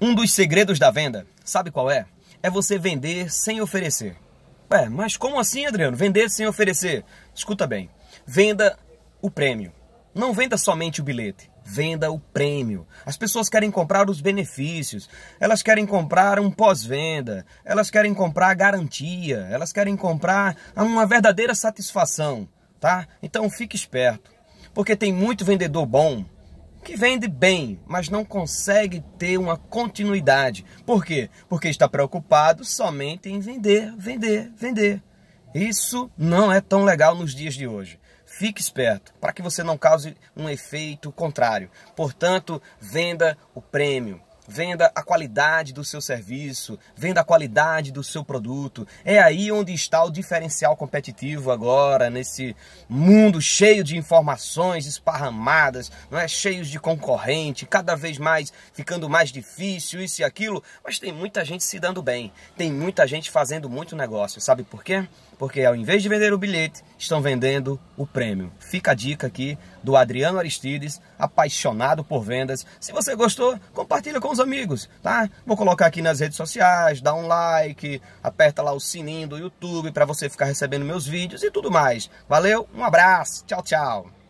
Um dos segredos da venda, sabe qual é? É você vender sem oferecer. Ué, mas como assim, Adriano? Vender sem oferecer? Escuta bem, venda o prêmio. Não venda somente o bilhete, venda o prêmio. As pessoas querem comprar os benefícios, elas querem comprar um pós-venda, elas querem comprar a garantia, elas querem comprar uma verdadeira satisfação, tá? Então fique esperto, porque tem muito vendedor bom que vende bem, mas não consegue ter uma continuidade. Por quê? Porque está preocupado somente em vender, vender, vender. Isso não é tão legal nos dias de hoje. Fique esperto para que você não cause um efeito contrário. Portanto, venda o prêmio. Venda a qualidade do seu serviço, venda a qualidade do seu produto. É aí onde está o diferencial competitivo agora, nesse mundo cheio de informações esparramadas, não é? cheios de concorrente, cada vez mais ficando mais difícil, isso e aquilo. Mas tem muita gente se dando bem, tem muita gente fazendo muito negócio. Sabe por quê? Porque ao invés de vender o bilhete, estão vendendo o prêmio. Fica a dica aqui do Adriano Aristides, apaixonado por vendas. Se você gostou, compartilha com os amigos, tá? Vou colocar aqui nas redes sociais, dá um like, aperta lá o sininho do YouTube para você ficar recebendo meus vídeos e tudo mais. Valeu, um abraço, tchau, tchau.